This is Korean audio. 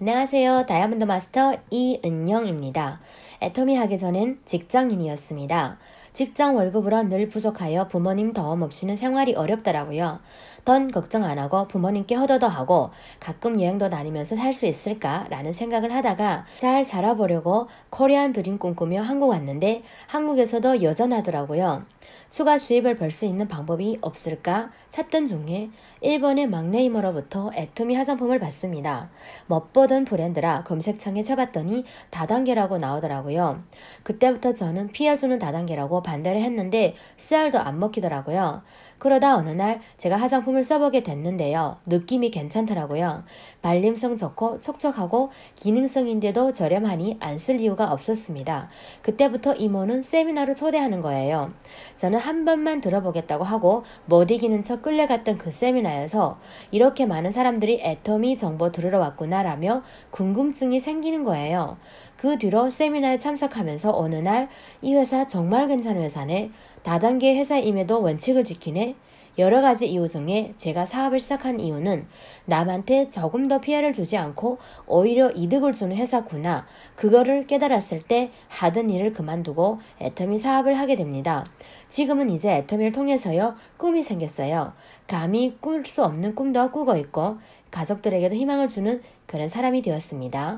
안녕하세요. 다이아몬드 마스터 이은영입니다. 애터미학에서는 직장인이었습니다. 직장 월급으로 늘 부족하여 부모님 도움 없이는 생활이 어렵더라고요. 돈 걱정 안 하고 부모님께 허더더하고 가끔 여행도 다니면서 살 수 있을까라는 생각을 하다가 잘 살아보려고 코리안 드림 꿈꾸며 한국 왔는데 한국에서도 여전하더라고요. 추가 수입을 벌 수 있는 방법이 없을까 찾던 중에 일본의 막내이머로부터 애터미 화장품을 받습니다 멋보 뭐 모르던 브랜드라 검색창에 쳐봤더니 다단계라고 나오더라고요. 그때부터 저는 피아수는 다단계라고 반대를 했는데 씨알도 안 먹히더라고요. 그러다 어느 날 제가 화장품을 써보게 됐는데요. 느낌이 괜찮더라고요. 발림성 좋고 촉촉하고 기능성인데도 저렴하니 안 쓸 이유가 없었습니다. 그때부터 이모는 세미나로 초대하는 거예요. 저는 한 번만 들어보겠다고 하고 못 이기는 척 끌려갔던 그세미나여서 이렇게 많은 사람들이 애터미 정보 들으러 왔구나라며 궁금증이 생기는 거예요. 그 뒤로 세미나에 참석하면서 어느 날 이 회사 정말 괜찮은 회사네. 다단계 회사임에도 원칙을 지키네. 여러 가지 이유 중에 제가 사업을 시작한 이유는 남한테 조금 더 피해를 주지 않고 오히려 이득을 주는 회사구나. 그거를 깨달았을 때 하던 일을 그만두고 애터미 사업을 하게 됩니다. 지금은 이제 애터미를 통해서요 꿈이 생겼어요. 감히 꿀 수 없는 꿈도 꾸고 있고 가족들에게도 희망을 주는 그런 사람이 되었습니다.